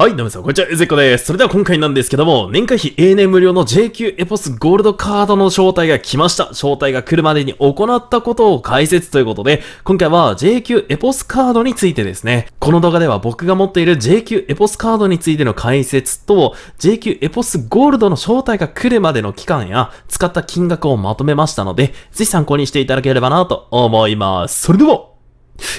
はい、どうもさん、こんにちは、ゆずっこです。それでは今回なんですけども、年会費永年無料の JQ エポスゴールドカードの招待が来ました。招待が来るまでに行ったことを解説ということで、今回は JQ エポスカードについてですね、この動画では僕が持っている JQ エポスカードについての解説と、JQ エポスゴールドの招待が来るまでの期間や、使った金額をまとめましたので、ぜひ参考にしていただければなと思います。それでは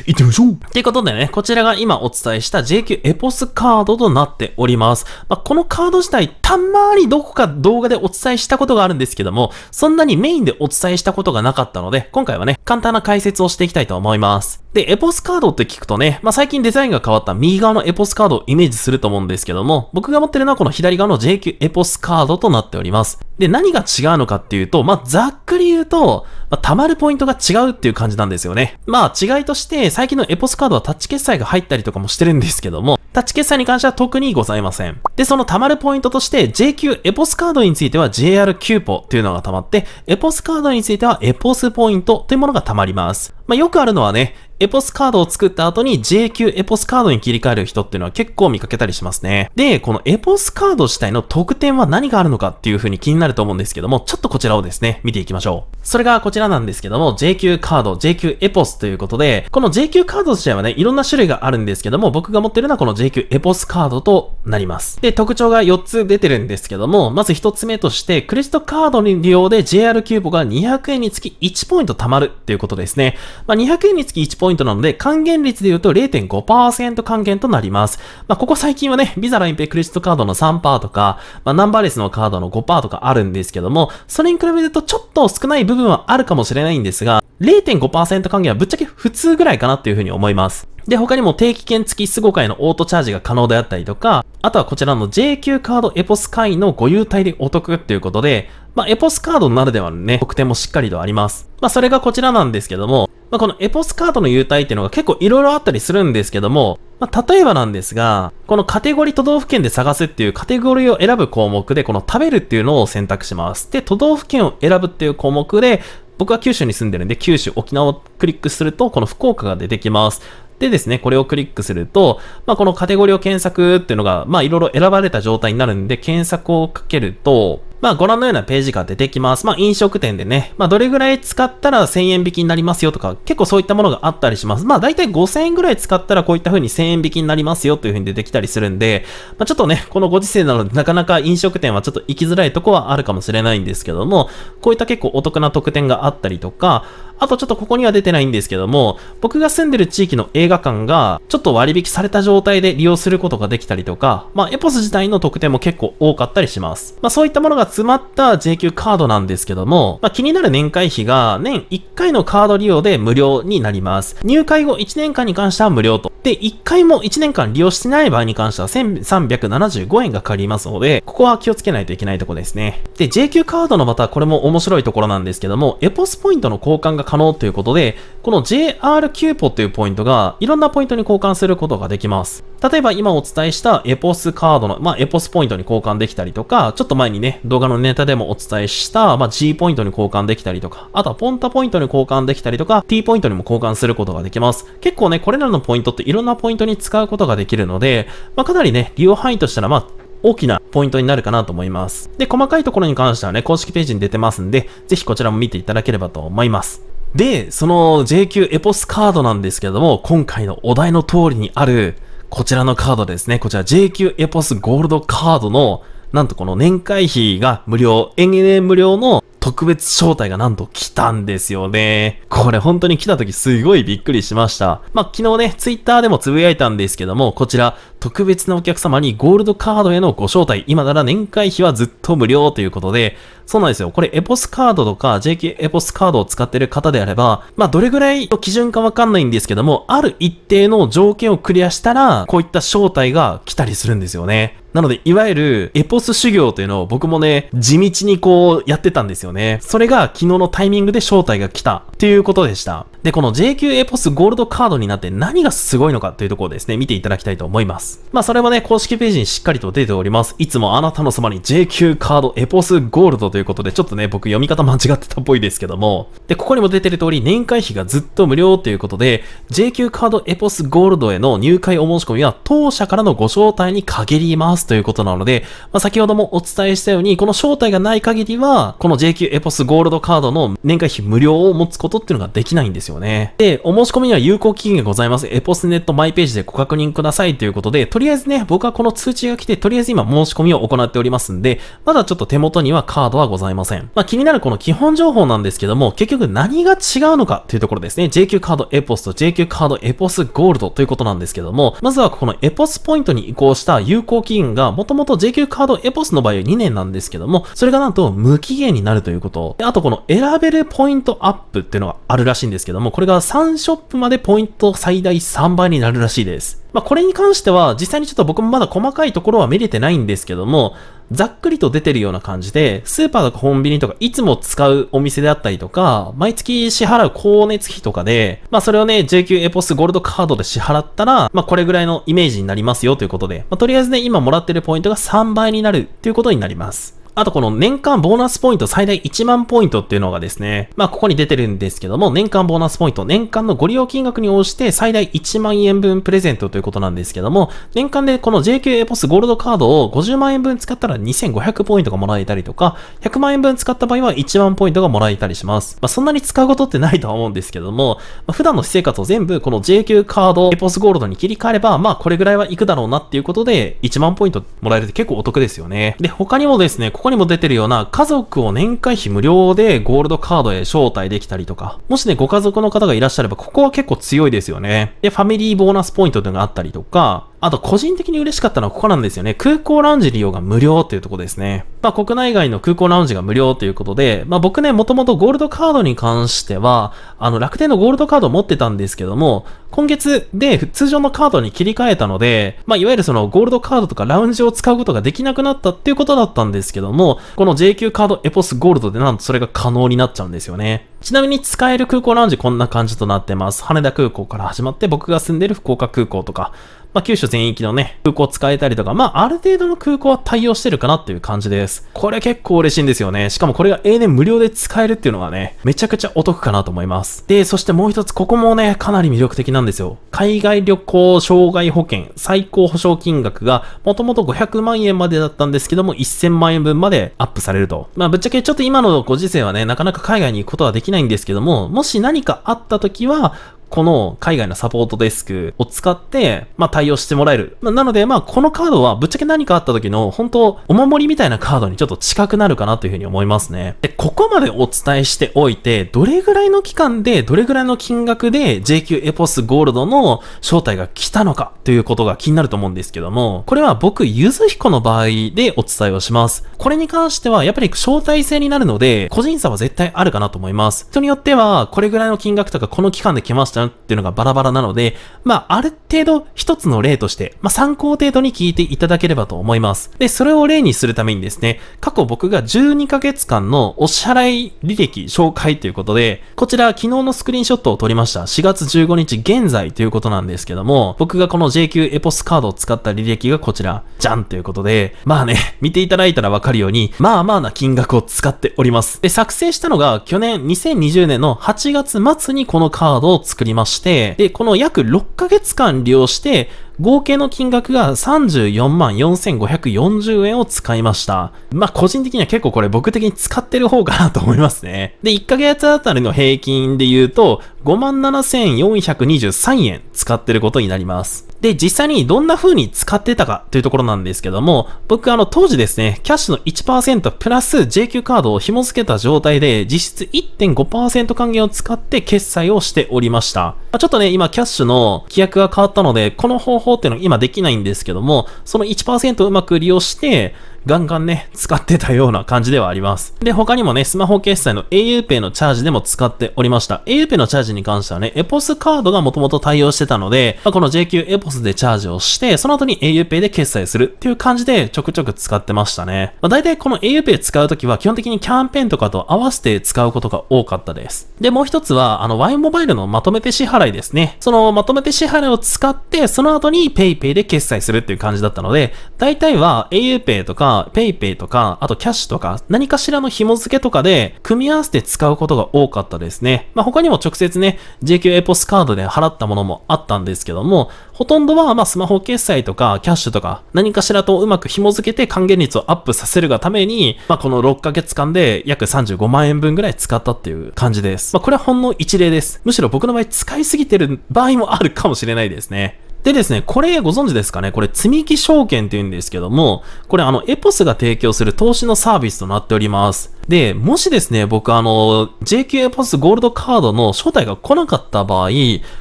行ってみましょうっていうことでね、こちらが今お伝えした JQ エポスカードとなっております。まあ、このカード自体、たまにどこか動画でお伝えしたことがあるんですけども、そんなにメインでお伝えしたことがなかったので、今回はね、簡単な解説をしていきたいと思います。で、エポスカードって聞くとね、まあ、最近デザインが変わった右側のエポスカードをイメージすると思うんですけども、僕が持ってるのはこの左側の JQ エポスカードとなっております。で、何が違うのかっていうと、まあ、ざっくり言うと、まあ、溜まるポイントが違うっていう感じなんですよね。まあ、違いとして、最近のエポスカードはタッチ決済が入ったりとかもしてるんですけども、タッチ決済に関しては特にございません。で、その溜まるポイントとして、JQ エポスカードについては JR キューポというのが溜まって、エポスカードについてはエポスポイントというものが溜まります。まあ、よくあるのはね、エポスカードを作った後に JQ エポスカードに切り替える人っていうのは結構見かけたりしますね。で、このエポスカード自体の特典は何があるのかっていう風に気になると思うんですけども、ちょっとこちらをですね、見ていきましょう。それがこちらなんですけども、JQ カード、JQ エポスということで、この JQ カード自体はね、いろんな種類があるんですけども、僕が持ってるのはこの JQ エポスカードとなります。で、特徴が4つ出てるんですけども、まず1つ目として、クレジットカードの利用で JR キューボが200円につき1ポイント貯まるっていうことですね。まあ、200円につき1ポイントなので、還元率で言うと0.5%還元となります。まあ、ここ最近はね、ビザラインペイクレジットカードの3%とか、まあ、ナンバーレスのカードの5%とかあるんですけども、それに比べるとちょっと少ない部分はあるかもしれないんですが、0.5%還元はぶっちゃけ普通ぐらいかなっていうふうに思います。で、他にも定期券付きスゴ回のオートチャージが可能であったりとか、あとはこちらの JQ カードエポス会員のご優待でお得っていうことで、まあ、エポスカードならではのね、特典もしっかりとあります。まあ、それがこちらなんですけども、まあ、このエポスカードの優待っていうのが結構いろいろあったりするんですけども、まあ、例えばなんですが、このカテゴリー都道府県で探すっていうカテゴリーを選ぶ項目で、この食べるっていうのを選択します。で、都道府県を選ぶっていう項目で、僕は九州に住んでるんで、九州、沖縄をクリックすると、この福岡が出てきます。でですね、これをクリックすると、まあ、このカテゴリーを検索っていうのが、まあ、いろいろ選ばれた状態になるんで、検索をかけると、まあご覧のようなページが出てきます。まあ飲食店でね、まあどれぐらい使ったら1000円引きになりますよとか、結構そういったものがあったりします。まあ大体5000円ぐらい使ったらこういった風に1000円引きになりますよという風に出てきたりするんで、まあちょっとね、このご時世なのでなかなか飲食店はちょっと行きづらいとこはあるかもしれないんですけども、こういった結構お得な特典があったりとか、あとちょっとここには出てないんですけども、僕が住んでる地域の映画館がちょっと割引された状態で利用することができたりとか、まあエポス自体の特典も結構多かったりします。まあそういったものが詰まった JQ カードなんですけども、まあ、気になる年会費が年1回のカード利用で無料になります。入会後1年間に関しては無料と。で、1回も1年間利用してない場合に関しては1375円がかかりますので、ここは気をつけないといけないとこですね。で、JQ カードのまたこれも面白いところなんですけども、エポスポイントの交換が可能ということで、この JR キューポというポイントがいろんなポイントに交換することができます。例えば今お伝えしたエポスカードの、まあ、エポスポイントに交換できたりとか、ちょっと前にね、動動画のネタでもお伝えした、まあ、G ポイントに交換できたりとか、あとはポンタポイントに交換できたりとか、T ポイントにも交換することができます。結構ね、これらのポイントっていろんなポイントに使うことができるので、まあ、かなりね、利用範囲としたら、まあ、大きなポイントになるかなと思います。で、細かいところに関してはね、公式ページに出てますんで、ぜひこちらも見ていただければと思います。で、その JQ エポスカードなんですけども、今回のお題の通りにある、こちらのカードですね。こちら JQ エポスゴールドカードのなんとこの年会費が無料、延年無料の特別招待がなんと来たんですよね。これ本当に来た時すごいびっくりしました。まあ、昨日ね、ツイッターでもつぶやいたんですけども、こちら、特別なお客様にゴールドカードへのご招待、今なら年会費はずっと無料ということで、そうなんですよ。これエポスカードとか JK エポスカードを使ってる方であれば、まあ、どれぐらいの基準かわかんないんですけども、ある一定の条件をクリアしたら、こういった招待が来たりするんですよね。なので、いわゆるエポス修行というのを僕もね、地道にこうやってたんですよよね。それが昨日のタイミングで招待が来たっていうことでした。で、この j q エポスゴールドカードになって何がすごいのかというところですね、見ていただきたいと思います。まあ、それもね、公式ページにしっかりと出ております。いつもあなたのそばに JQ カードエポスゴールドということで、ちょっとね、僕読み方間違ってたっぽいですけども。で、ここにも出てる通り、年会費がずっと無料ということで、JQ カードエポスゴールドへの入会お申し込みは当社からのご招待に限りますということなので、まあ、先ほどもお伝えしたように、この招待がない限りは、この JQ 級エポスゴールドカードの年会費無料を持つことっていうのができないんですよね。で、お申し込みには有効期限がございます。エポスネットマイページでご確認くださいということで、とりあえずね、僕はこの通知が来て、とりあえず今申し込みを行っておりますんで、まだちょっと手元にはカードはございません。まあ、気になるこの基本情報なんですけども、結局何が違うのかというところですね。JQ カードエポスと JQ カードエポスゴールドということなんですけども、まずはこのエポスポイントに移行した有効期限が、もともと JQ カードエポスの場合は2年なんですけども、それがなんと無期限になるとということ。であとこの選べるポイントアップっていうのがあるらしいんですけども、これが3ショップまでポイント最大3倍になるらしいです。まあ、これに関しては実際にちょっと僕もまだ細かいところは見れてないんですけども、ざっくりと出てるような感じで、スーパーとかコンビニとかいつも使うお店であったりとか、毎月支払う光熱費とかで、まあそれをね、JQ エポスゴールドカードで支払ったら、まあこれぐらいのイメージになりますよということで、まあとりあえずね、今もらってるポイントが3倍になるということになります。あとこの年間ボーナスポイント最大1万ポイントっていうのがですね、まあここに出てるんですけども、年間ボーナスポイント、年間のご利用金額に応じて最大1万円分プレゼントということなんですけども、年間でこの JQ エポスゴールドカードを50万円分使ったら2500ポイントがもらえたりとか、100万円分使った場合は1万ポイントがもらえたりします。まあそんなに使うことってないとは思うんですけども、まあ、普段の私生活を全部この JQ カードエポスゴールドに切り替えれば、まあこれぐらいはいくだろうなっていうことで、1万ポイントもらえるって結構お得ですよね。で、他にもですね、ここにも出てるような家族を年会費無料でゴールドカードへ招待できたりとか、もしね、ご家族の方がいらっしゃれば、ここは結構強いですよね。で、ファミリーボーナスポイントというのがあったりとか、あと個人的に嬉しかったのはここなんですよね。空港ラウンジ利用が無料っていうとこですね。まあ国内外の空港ラウンジが無料ということで、まあ僕ね、もともとゴールドカードに関しては、あの楽天のゴールドカードを持ってたんですけども、今月で通常のカードに切り替えたので、まあいわゆるそのゴールドカードとかラウンジを使うことができなくなったっていうことだったんですけども、この JQ カードエポスゴールドでなんとそれが可能になっちゃうんですよね。ちなみに使える空港ラウンジこんな感じとなってます。羽田空港から始まって僕が住んでる福岡空港とか、まあ、九州全域のね、空港使えたりとか、まあ、ある程度の空港は対応してるかなっていう感じです。これ結構嬉しいんですよね。しかもこれが永年無料で使えるっていうのがね、めちゃくちゃお得かなと思います。で、そしてもう一つ、ここもね、かなり魅力的なんですよ。海外旅行障害保険最高保証金額が、もともと500万円までだったんですけども、1000万円分までアップされると。まあ、ぶっちゃけちょっと今のご時世はね、なかなか海外に行くことはできないんですけども、もし何かあった時は、この海外のサポートデスクを使って、まあ、対応してもらえる。まあ、なので、まあ、このカードはぶっちゃけ何かあった時の、本当お守りみたいなカードにちょっと近くなるかなというふうに思いますね。で、ここまでお伝えしておいて、どれぐらいの期間で、どれぐらいの金額で JQ エポスゴールドの招待が来たのかということが気になると思うんですけども、これは僕、ゆずひこの場合でお伝えをします。これに関しては、やっぱり招待制になるので、個人差は絶対あるかなと思います。人によっては、これぐらいの金額とか、この期間で来ましたゃうっていうのがバラバラなので、まあ、ある程度一つの例として、まあ、参考程度に聞いていただければと思います。で、それを例にするためにですね、過去僕が12ヶ月間のお支払い履歴紹介ということで、こちら昨日のスクリーンショットを撮りました。4月15日現在ということなんですけども、僕がこの JQ エポスカードを使った履歴がこちら、じゃんということで、まあね、見ていただいたらわかるように、まあまあな金額を使っております。で、作成したのが去年2020年の8月末にこのカードを作りりまして、で、この約6ヶ月間利用して、合計の金額が34万4540円を使いました。まあ、個人的には結構これ僕的に使ってる方かなと思いますね。で、1ヶ月あたりの平均で言うと、57,423円使ってることになります。で、実際にどんな風に使ってたかというところなんですけども、僕あの当時ですね、キャッシュの1%プラス JQ カードを紐付けた状態で実質1.5%還元を使って決済をしておりました。まあ、ちょっとね、今キャッシュの規約が変わったので、この方法法っていうのが今できないんですけども、その1%をうまく利用して、ガンガンね、使ってたような感じではあります。で、他にもね、スマホ決済の auPay のチャージでも使っておりました。auPay のチャージに関してはね、エポスカードがもともと対応してたので、まあ、この JQ エポスでチャージをして、その後に auPay で決済するっていう感じでちょくちょく使ってましたね。まあ、大体この auPay 使うときは基本的にキャンペーンとかと合わせて使うことが多かったです。で、もう一つは、あの、Y モバイルのまとめて支払いですね。そのまとめて支払いを使って、その後に PayPay で決済するっていう感じだったので、大体は auPay とかか、PayPay とか、あとキャッシュとか、何かしらの紐付けとかで、組み合わせて使うことが多かったですね。まあ、他にも直接ね、JQ エポスカードで払ったものもあったんですけども、ほとんどは、ま、スマホ決済とか、キャッシュとか、何かしらとうまく紐付けて還元率をアップさせるがために、まあ、この6ヶ月間で約35万円分ぐらい使ったっていう感じです。まあ、これはほんの一例です。むしろ僕の場合使いすぎてる場合もあるかもしれないですね。でですね、これご存知ですかねこれ積み木証券って言うんですけども、これあのエポスが提供する投資のサービスとなっております。で、もしですね、僕あの、JQA パスゴールドカードの招待が来なかった場合、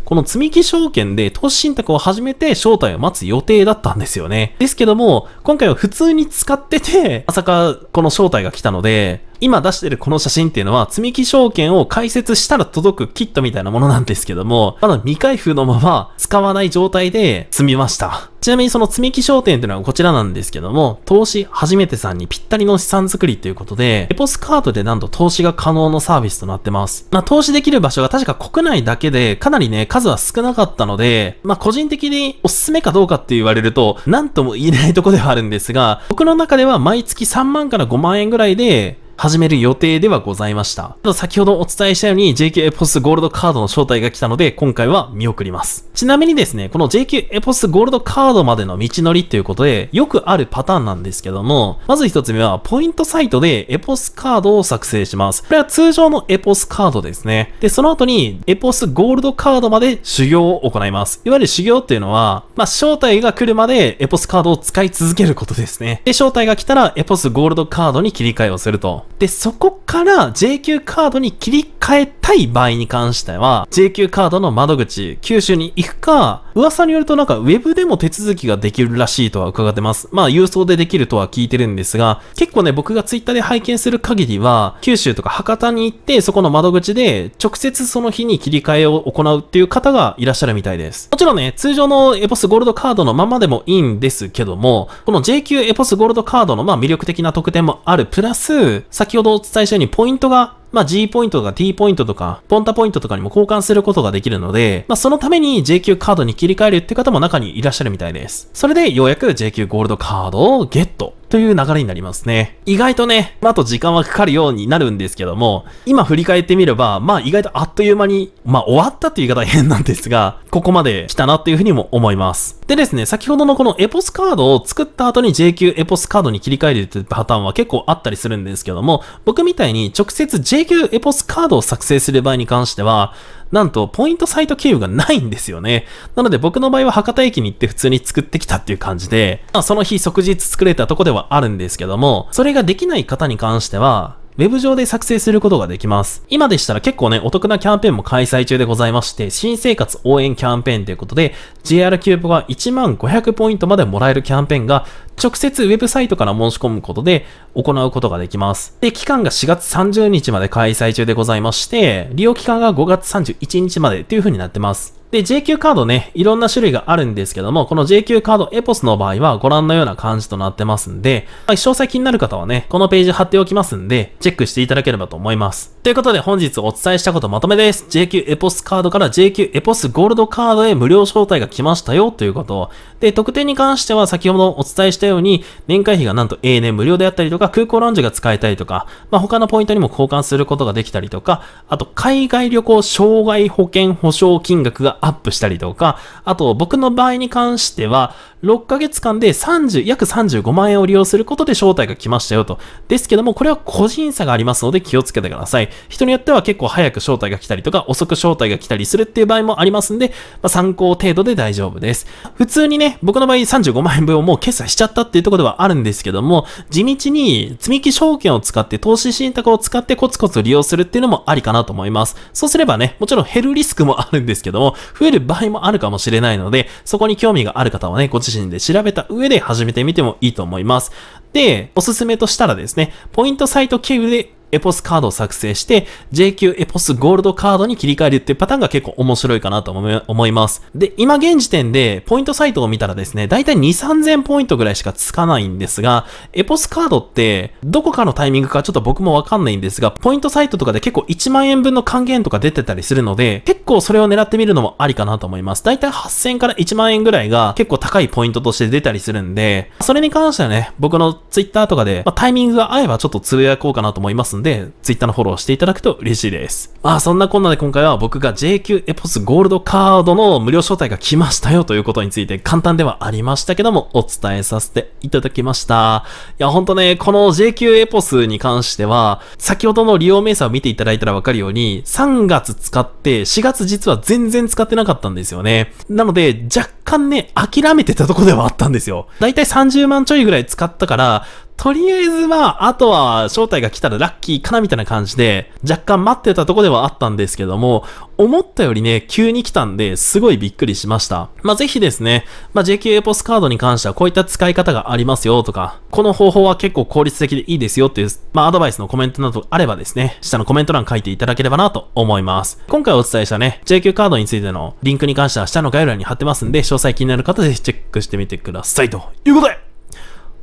この積み木証券で投資信託を始めて招待を待つ予定だったんですよね。ですけども、今回は普通に使ってて、まさかこの招待が来たので、今出してるこの写真っていうのは、積み木証券を解説したら届くキットみたいなものなんですけども、まだ未開封のまま使わない状態で積みました。ちなみにその積み木商店というのはこちらなんですけども、投資初めてさんにぴったりの資産作りということで、エポスカードでなんと投資が可能のサービスとなってます。まあ投資できる場所が確か国内だけでかなりね、数は少なかったので、まあ個人的におすすめかどうかって言われると、なんとも言えないとこではあるんですが、僕の中では毎月3万から5万円ぐらいで、始める予定ではございました。ただ先ほどお伝えしたように JQ エポスゴールドカードの招待が来たので、今回は見送ります。ちなみにですね、この JQ エポスゴールドカードまでの道のりということで、よくあるパターンなんですけども、まず一つ目は、ポイントサイトでエポスカードを作成します。これは通常のエポスカードですね。で、その後に、エポスゴールドカードまで修行を行います。いわゆる修行っていうのは、まあ、招待が来るまでエポスカードを使い続けることですね。で、招待が来たら、エポスゴールドカードに切り替えをすると。で、そこから JQ カードに切り替えたい場合に関しては、JQ カードの窓口、九州に行くか、噂によるとなんか Web でも手続きができるらしいとは伺ってます。まあ、郵送でできるとは聞いてるんですが、結構ね、僕が Twitter で拝見する限りは、九州とか博多に行って、そこの窓口で直接その日に切り替えを行うっていう方がいらっしゃるみたいです。もちろんね、通常のエポスゴールドカードのままでもいいんですけども、この JQ エポスゴールドカードのまあ魅力的な特典もあるプラス、先先ほどお伝えしたようにポイントがまあ、G ポイントとか T ポイントとか、ポンタポイントとかにも交換することができるので、まあ、そのために JQ カードに切り替えるって方も中にいらっしゃるみたいです。それでようやく JQ ゴールドカードをゲットという流れになりますね。意外とね、まあ、あと時間はかかるようになるんですけども、今振り返ってみれば、まあ意外とあっという間に、まあ終わったという言い方変なんですが、ここまで来たなっていうふうにも思います。でですね、先ほどのこのエポスカードを作った後に JQ エポスカードに切り替えるってパターンは結構あったりするんですけども、僕みたいに直接 JQ エポスカードを作成する場合に関しては、なんとポイントサイト経由がないんですよね。なので僕の場合は博多駅に行って普通に作ってきたっていう感じで、まあ、その日即日作れたとこではあるんですけども、それができない方に関しては、ウェブ上で作成することができます。今でしたら結構ね、お得なキャンペーンも開催中でございまして、新生活応援キャンペーンということで、JR キューブは1万500ポイントまでもらえるキャンペーンが、直接ウェブサイトから申し込むことで行うことができます。で、期間が4月30日まで開催中でございまして、利用期間が5月31日までという風になってます。で、JQ カードね、いろんな種類があるんですけども、この JQ カードエポスの場合はご覧のような感じとなってますんで、まあ、詳細気になる方はね、このページ貼っておきますんで、チェックしていただければと思います。ということで本日お伝えしたことまとめです。JQ エポスカードから JQ エポスゴールドカードへ無料招待が来ましたよということ。で、特典に関しては先ほどお伝えしたように、年会費がなんと永年無料であったりとか、空港ラウンジが使えたりとか、まあ、他のポイントにも交換することができたりとか、あと海外旅行障害保険保証金額がアップしたりとか、あと僕の場合に関しては、6ヶ月間で30、約35万円を利用することで招待が来ましたよと。ですけども、これは個人差がありますので気をつけてください。人によっては結構早く招待が来たりとか、遅く招待が来たりするっていう場合もありますんで、まあ、参考程度で大丈夫です。普通にね、僕の場合35万円分をもう決済しちゃったっていうところではあるんですけども、地道に積み木証券を使って、投資信託を使ってコツコツ利用するっていうのもありかなと思います。そうすればね、もちろん減るリスクもあるんですけども、増える場合もあるかもしれないので、そこに興味がある方はね、ご自自身で調べた上で始めてみてもいいと思います。で、おすすめとしたらですね、ポイントサイト経由でエポスカードを作成して、JQ エポスゴールドカードに切り替えるっていうパターンが結構面白いかなと思います。で、今現時点で、ポイントサイトを見たらですね、だいたい2、3000ポイントぐらいしかつかないんですが、エポスカードって、どこかのタイミングかちょっと僕もわかんないんですが、ポイントサイトとかで結構1万円分の還元とか出てたりするので、結構それを狙ってみるのもありかなと思います。だいたい8000から1万円ぐらいが結構高いポイントとして出たりするんで、それに関してはね、僕の Twitter とかで、まあ、タイミングが合えばちょっとつぶやこうかなと思いますんで、Twitter のフォローしていただくと嬉しいです。まあそんなこんなで今回は僕が JQ エポスゴールドカードの無料招待が来ましたよということについて簡単ではありましたけどもお伝えさせていただきました。いやほんとね、この JQ エポスに関しては、先ほどの利用明細を見ていただいたらわかるように、3月使って4月実は全然使ってなかったんですよね。なので若干ね、諦めてたとこではあったんですよ。だいたい30万ちょいぐらい使ったから、とりあえずまあ、あとは招待が来たらラッキーかなみたいな感じで、若干待ってたとこではあったんですけども、思ったよりね、急に来たんで、すごいびっくりしました。まあ、ぜひですね、まあ、JQ エポスカードに関してはこういった使い方がありますよとか、この方法は結構効率的でいいですよっていう、まあ、アドバイスのコメントなどあればですね、下のコメント欄書いていただければなと思います。今回お伝えしたね、JQ カードについてのリンクに関しては下の概要欄に貼ってますんで、詳細気になる方ぜひチェックしてみてくださいということで